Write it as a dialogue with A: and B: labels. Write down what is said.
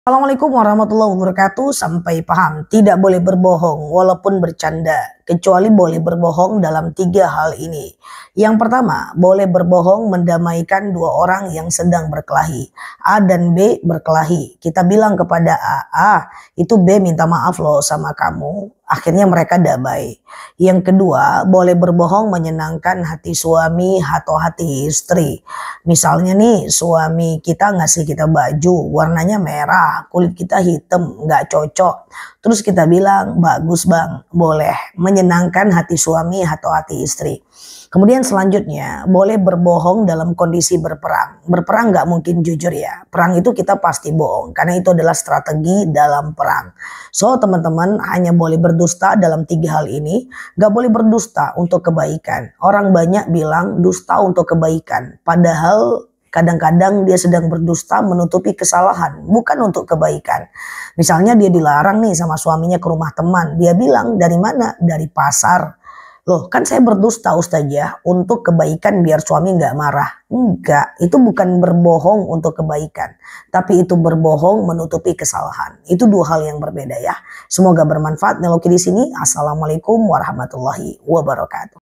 A: Assalamualaikum warahmatullahi wabarakatuh. Sampai paham, tidak boleh berbohong walaupun bercanda, kecuali boleh berbohong dalam tiga hal ini. Yang pertama, boleh berbohong mendamaikan dua orang yang sedang berkelahi. A dan B berkelahi. Kita bilang kepada A, A itu B minta maaf loh sama kamu akhirnya mereka damai. Yang kedua, boleh berbohong menyenangkan hati suami atau hati istri. Misalnya nih, suami kita ngasih kita baju, warnanya merah, kulit kita hitam, nggak cocok. Terus kita bilang, bagus bang, boleh menyenangkan hati suami atau hati istri. Kemudian selanjutnya, boleh berbohong dalam kondisi berperang. Berperang nggak mungkin jujur ya. Perang itu kita pasti bohong, karena itu adalah strategi dalam perang. So, teman-teman hanya boleh berdoa berdusta dalam tiga hal ini. Gak boleh berdusta untuk kebaikan. Orang banyak bilang dusta untuk kebaikan. Padahal kadang-kadang dia sedang berdusta menutupi kesalahan. Bukan untuk kebaikan. Misalnya dia dilarang nih sama suaminya ke rumah teman. Dia bilang dari mana? Dari pasar Loh, kan saya berdusta ustazah ya, untuk kebaikan biar suami nggak marah. Enggak, itu bukan berbohong untuk kebaikan. Tapi itu berbohong menutupi kesalahan. Itu dua hal yang berbeda ya. Semoga bermanfaat. Neloki di sini. Assalamualaikum warahmatullahi wabarakatuh.